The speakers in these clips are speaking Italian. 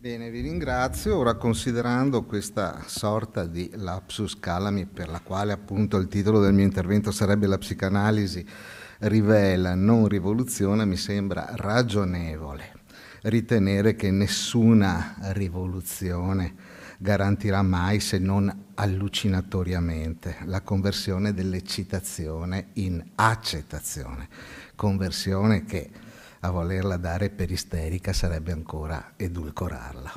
Bene, vi ringrazio. Ora considerando questa sorta di lapsus calami per la quale appunto il titolo del mio intervento sarebbe la psicanalisi rivela, non rivoluziona, mi sembra ragionevole ritenere che nessuna rivoluzione garantirà mai se non allucinatoriamente la conversione dell'eccitazione in accettazione, conversione che a volerla dare per isterica sarebbe ancora edulcorarla.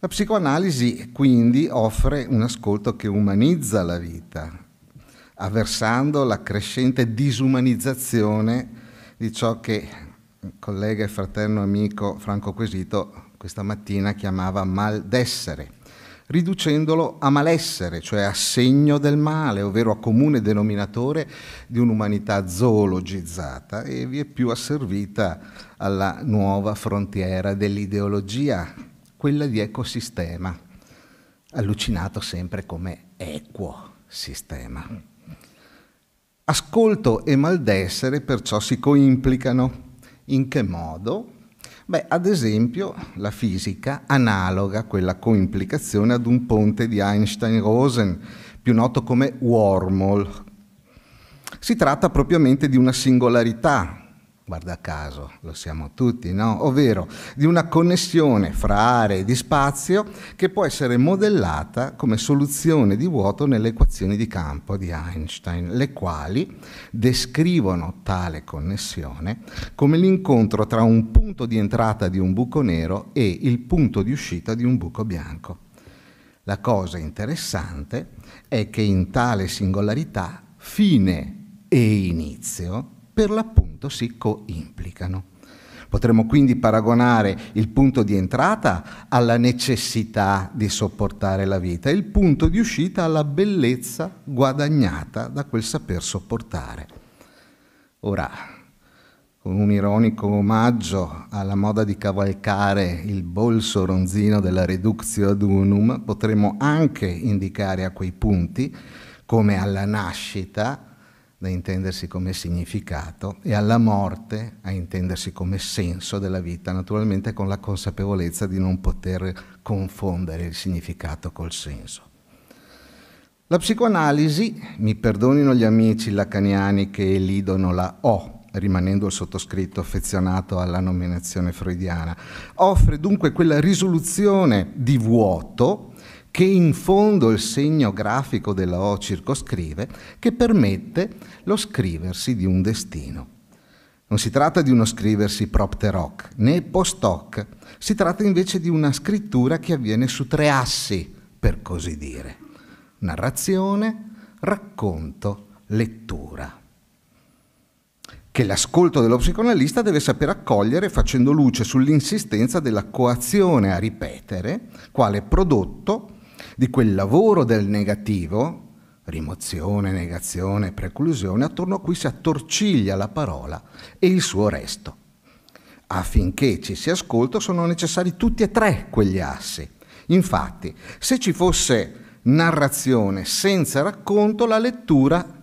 La psicoanalisi quindi offre un ascolto che umanizza la vita, avversando la crescente disumanizzazione di ciò che il collega e fratello amico Franco Quesito questa mattina chiamava mal d'essere riducendolo a malessere, cioè a segno del male, ovvero a comune denominatore di un'umanità zoologizzata e vi è più asservita alla nuova frontiera dell'ideologia, quella di ecosistema, allucinato sempre come equo sistema. Ascolto e maldessere perciò si coimplicano. In che modo? Beh, ad esempio la fisica analoga quella con implicazione ad un ponte di Einstein-Rosen, più noto come wormhole. Si tratta propriamente di una singolarità, guarda caso, lo siamo tutti, no? Ovvero di una connessione fra aree di spazio che può essere modellata come soluzione di vuoto nelle equazioni di campo di Einstein, le quali descrivono tale connessione come l'incontro tra un punto di entrata di un buco nero e il punto di uscita di un buco bianco. La cosa interessante è che in tale singolarità fine e inizio per l'appunto si coimplicano. Potremmo quindi paragonare il punto di entrata alla necessità di sopportare la vita e il punto di uscita alla bellezza guadagnata da quel saper sopportare. Ora, con un ironico omaggio alla moda di cavalcare il bolso ronzino della reductio ad unum, potremmo anche indicare a quei punti, come alla nascita, da intendersi come significato, e alla morte a intendersi come senso della vita, naturalmente con la consapevolezza di non poter confondere il significato col senso. La psicoanalisi, mi perdonino gli amici lacaniani che elidono la O, rimanendo il sottoscritto affezionato alla nominazione freudiana, offre dunque quella risoluzione di vuoto che in fondo il segno grafico della O circoscrive, che permette lo scriversi di un destino. Non si tratta di uno scriversi propter hoc, né post hoc, si tratta invece di una scrittura che avviene su tre assi, per così dire. Narrazione, racconto, lettura che l'ascolto dello psicoanalista deve saper accogliere facendo luce sull'insistenza della coazione a ripetere, quale prodotto di quel lavoro del negativo, rimozione, negazione, preclusione, attorno a cui si attorciglia la parola e il suo resto. Affinché ci sia ascolto sono necessari tutti e tre quegli assi. Infatti, se ci fosse narrazione senza racconto, la lettura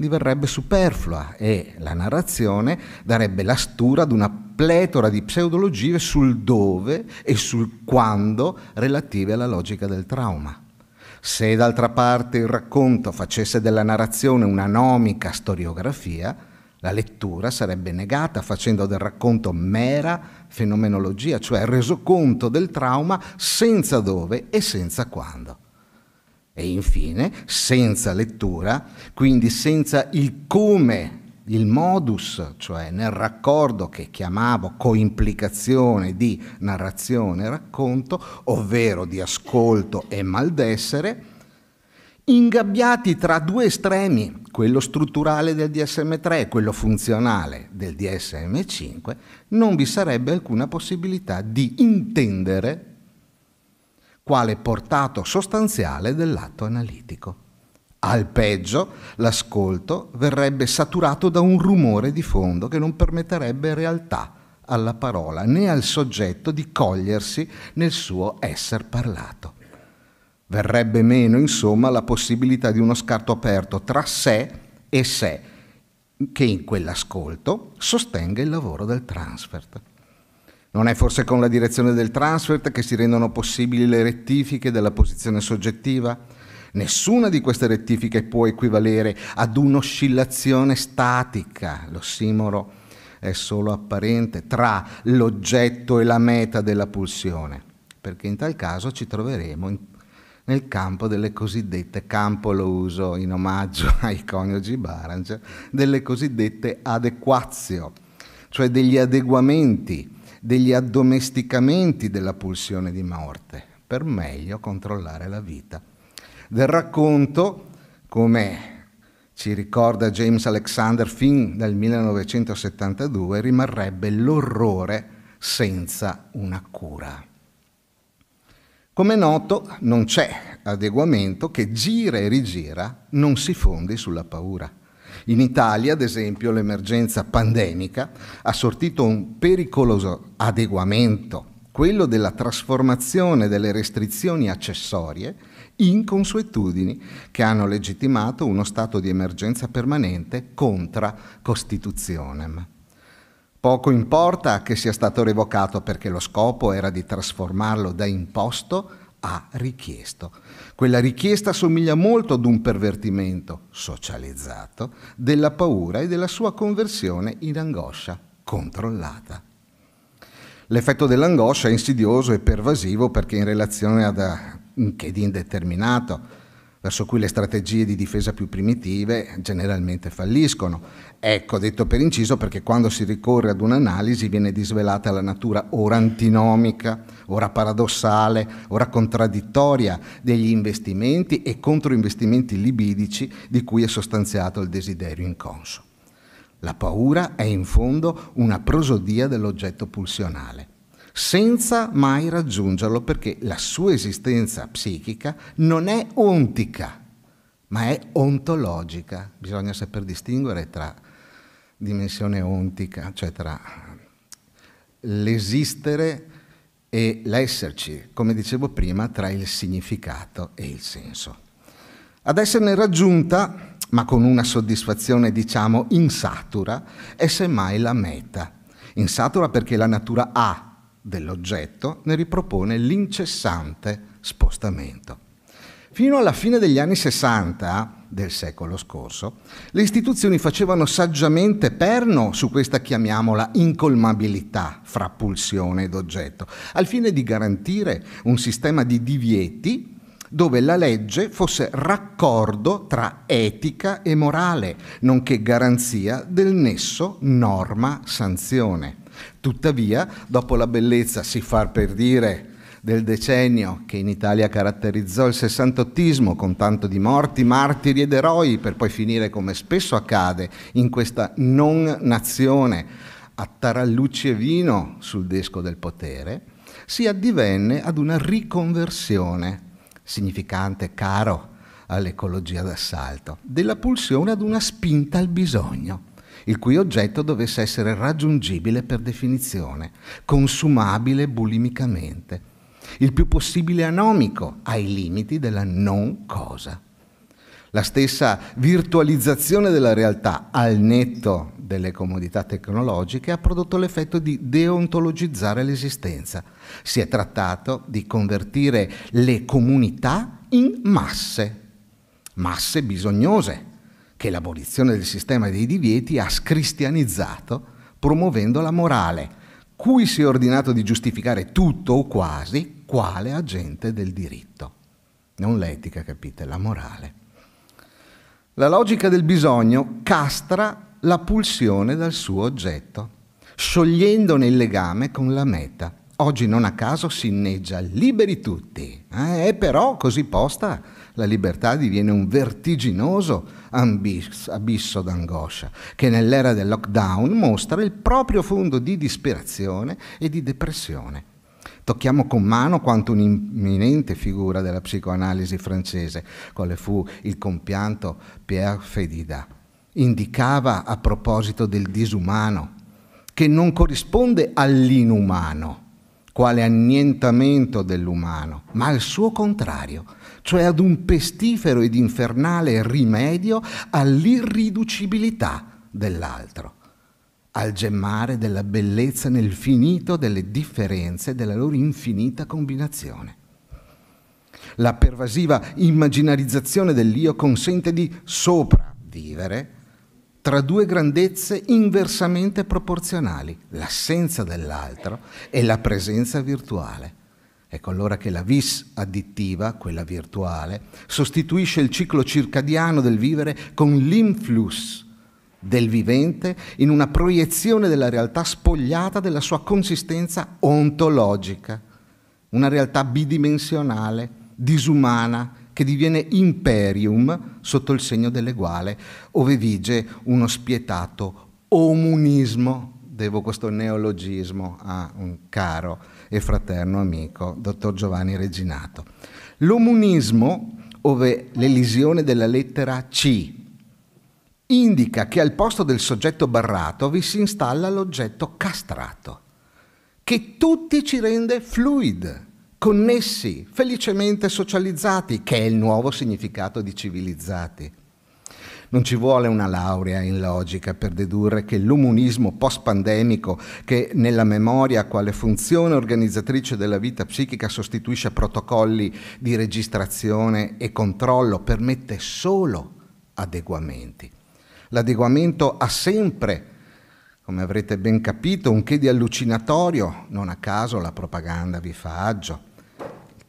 diverrebbe superflua e la narrazione darebbe la stura ad una pletora di pseudologie sul dove e sul quando relative alla logica del trauma. Se d'altra parte il racconto facesse della narrazione una nomica storiografia, la lettura sarebbe negata facendo del racconto mera fenomenologia, cioè resoconto del trauma senza dove e senza quando. E infine, senza lettura, quindi senza il come, il modus, cioè nel raccordo che chiamavo coimplicazione di narrazione e racconto, ovvero di ascolto e maldessere, ingabbiati tra due estremi, quello strutturale del DSM3 e quello funzionale del DSM5, non vi sarebbe alcuna possibilità di intendere quale portato sostanziale dell'atto analitico. Al peggio, l'ascolto verrebbe saturato da un rumore di fondo che non permetterebbe realtà alla parola né al soggetto di cogliersi nel suo esser parlato. Verrebbe meno, insomma, la possibilità di uno scarto aperto tra sé e sé, che in quell'ascolto sostenga il lavoro del transfert. Non è forse con la direzione del transfert che si rendono possibili le rettifiche della posizione soggettiva? Nessuna di queste rettifiche può equivalere ad un'oscillazione statica, l'ossimoro è solo apparente, tra l'oggetto e la meta della pulsione, perché in tal caso ci troveremo in, nel campo delle cosiddette, campo lo uso in omaggio ai coniugi Baranger, delle cosiddette adequazio, cioè degli adeguamenti degli addomesticamenti della pulsione di morte, per meglio controllare la vita. Del racconto, come ci ricorda James Alexander fin dal 1972, rimarrebbe l'orrore senza una cura. Come noto, non c'è adeguamento che gira e rigira non si fondi sulla paura. In Italia, ad esempio, l'emergenza pandemica ha sortito un pericoloso adeguamento, quello della trasformazione delle restrizioni accessorie in consuetudini che hanno legittimato uno stato di emergenza permanente contra Costituzionem. Poco importa che sia stato revocato perché lo scopo era di trasformarlo da imposto ha richiesto. Quella richiesta somiglia molto ad un pervertimento socializzato della paura e della sua conversione in angoscia controllata. L'effetto dell'angoscia è insidioso e pervasivo perché in relazione ad un che di indeterminato, verso cui le strategie di difesa più primitive generalmente falliscono. Ecco, detto per inciso, perché quando si ricorre ad un'analisi viene disvelata la natura ora antinomica, ora paradossale, ora contraddittoria degli investimenti e controinvestimenti libidici di cui è sostanziato il desiderio inconso. La paura è in fondo una prosodia dell'oggetto pulsionale senza mai raggiungerlo perché la sua esistenza psichica non è ontica, ma è ontologica. Bisogna saper distinguere tra dimensione ontica, cioè tra l'esistere e l'esserci, come dicevo prima, tra il significato e il senso. Ad esserne raggiunta, ma con una soddisfazione diciamo insatura, è semmai la meta. Insatura perché la natura ha dell'oggetto ne ripropone l'incessante spostamento. Fino alla fine degli anni 60 del secolo scorso, le istituzioni facevano saggiamente perno su questa, chiamiamola, incolmabilità fra pulsione ed oggetto, al fine di garantire un sistema di divieti dove la legge fosse raccordo tra etica e morale, nonché garanzia del nesso norma-sanzione. Tuttavia, dopo la bellezza, si fa per dire, del decennio che in Italia caratterizzò il sessantottismo con tanto di morti, martiri ed eroi, per poi finire come spesso accade in questa non nazione a tarallucci e vino sul desco del potere, si addivenne ad una riconversione significante, caro all'ecologia d'assalto, della pulsione ad una spinta al bisogno il cui oggetto dovesse essere raggiungibile per definizione, consumabile bulimicamente, il più possibile anomico ai limiti della non cosa. La stessa virtualizzazione della realtà al netto delle comodità tecnologiche ha prodotto l'effetto di deontologizzare l'esistenza. Si è trattato di convertire le comunità in masse, masse bisognose, che l'abolizione del sistema dei divieti ha scristianizzato promuovendo la morale, cui si è ordinato di giustificare tutto o quasi quale agente del diritto. Non l'etica, capite, la morale. La logica del bisogno castra la pulsione dal suo oggetto, sciogliendone il legame con la meta. Oggi non a caso si inneggia liberi tutti, eh, è però così posta la libertà diviene un vertiginoso abisso d'angoscia che nell'era del lockdown mostra il proprio fondo di disperazione e di depressione. Tocchiamo con mano quanto un'imminente figura della psicoanalisi francese, quale fu il compianto Pierre Fédida, indicava a proposito del disumano, che non corrisponde all'inumano quale annientamento dell'umano, ma al suo contrario, cioè ad un pestifero ed infernale rimedio all'irriducibilità dell'altro, al gemmare della bellezza nel finito delle differenze della loro infinita combinazione. La pervasiva immaginarizzazione dell'io consente di sopravvivere tra due grandezze inversamente proporzionali, l'assenza dell'altro e la presenza virtuale. Ecco allora che la vis additiva, quella virtuale, sostituisce il ciclo circadiano del vivere con l'influx del vivente in una proiezione della realtà spogliata della sua consistenza ontologica, una realtà bidimensionale, disumana, che diviene imperium sotto il segno dell'eguale, ove vige uno spietato omunismo. Devo questo neologismo a un caro e fraterno amico, dottor Giovanni Reginato. L'omunismo, ove l'elisione della lettera C indica che al posto del soggetto barrato vi si installa l'oggetto castrato, che tutti ci rende fluid, connessi, felicemente socializzati, che è il nuovo significato di civilizzati. Non ci vuole una laurea in logica per dedurre che l'umanismo post-pandemico, che nella memoria quale funzione organizzatrice della vita psichica sostituisce protocolli di registrazione e controllo, permette solo adeguamenti. L'adeguamento ha sempre, come avrete ben capito, un che di allucinatorio, non a caso la propaganda vi fa agio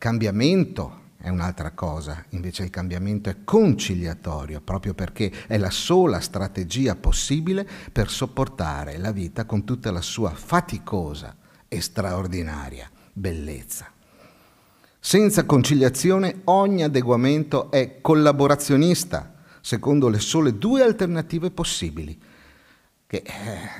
Cambiamento è un'altra cosa, invece il cambiamento è conciliatorio, proprio perché è la sola strategia possibile per sopportare la vita con tutta la sua faticosa e straordinaria bellezza. Senza conciliazione ogni adeguamento è collaborazionista, secondo le sole due alternative possibili, che eh,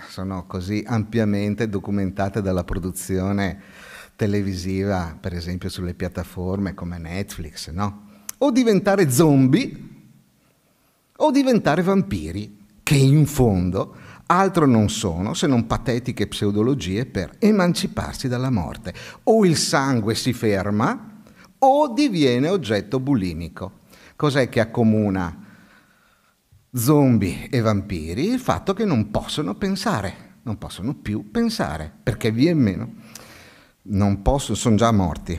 sono così ampiamente documentate dalla produzione televisiva, per esempio sulle piattaforme come Netflix, no? O diventare zombie o diventare vampiri, che in fondo altro non sono se non patetiche pseudologie per emanciparsi dalla morte. O il sangue si ferma o diviene oggetto bulimico. Cos'è che accomuna zombie e vampiri? Il fatto che non possono pensare, non possono più pensare, perché vi è meno non possono, sono già morti,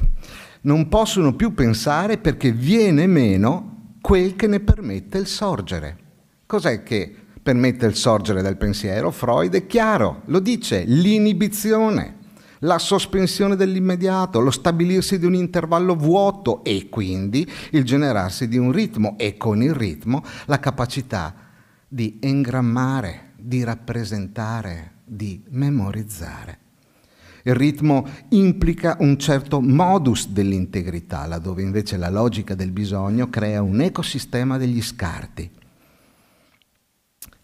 non possono più pensare perché viene meno quel che ne permette il sorgere. Cos'è che permette il sorgere del pensiero? Freud è chiaro, lo dice, l'inibizione, la sospensione dell'immediato, lo stabilirsi di un intervallo vuoto e quindi il generarsi di un ritmo e con il ritmo la capacità di engrammare, di rappresentare, di memorizzare. Il ritmo implica un certo modus dell'integrità, laddove invece la logica del bisogno crea un ecosistema degli scarti.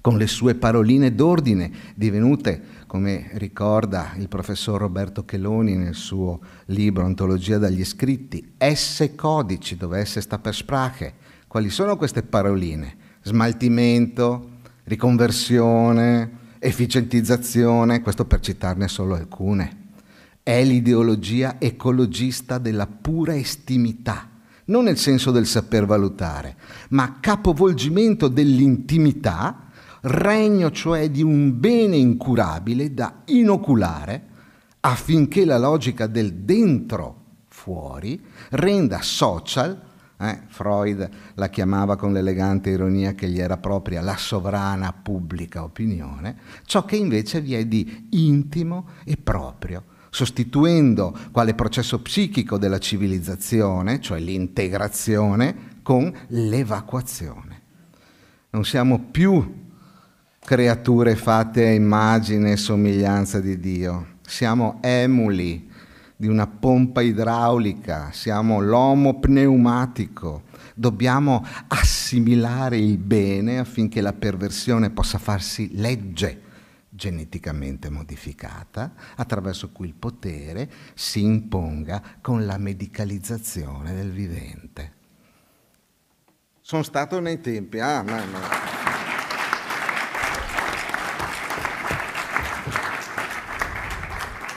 Con le sue paroline d'ordine, divenute, come ricorda il professor Roberto Cheloni nel suo libro Antologia dagli scritti, S codici, dove S sta per sprache. Quali sono queste paroline? Smaltimento, riconversione, efficientizzazione, questo per citarne solo alcune è l'ideologia ecologista della pura estimità, non nel senso del saper valutare, ma capovolgimento dell'intimità, regno cioè di un bene incurabile da inoculare affinché la logica del dentro fuori renda social, eh, Freud la chiamava con l'elegante ironia che gli era propria la sovrana pubblica opinione, ciò che invece vi è di intimo e proprio sostituendo quale processo psichico della civilizzazione, cioè l'integrazione, con l'evacuazione. Non siamo più creature fatte a immagine e somiglianza di Dio, siamo emuli di una pompa idraulica, siamo l'uomo pneumatico, dobbiamo assimilare il bene affinché la perversione possa farsi legge geneticamente modificata, attraverso cui il potere si imponga con la medicalizzazione del vivente. Sono stato nei tempi, ah, ma... ma.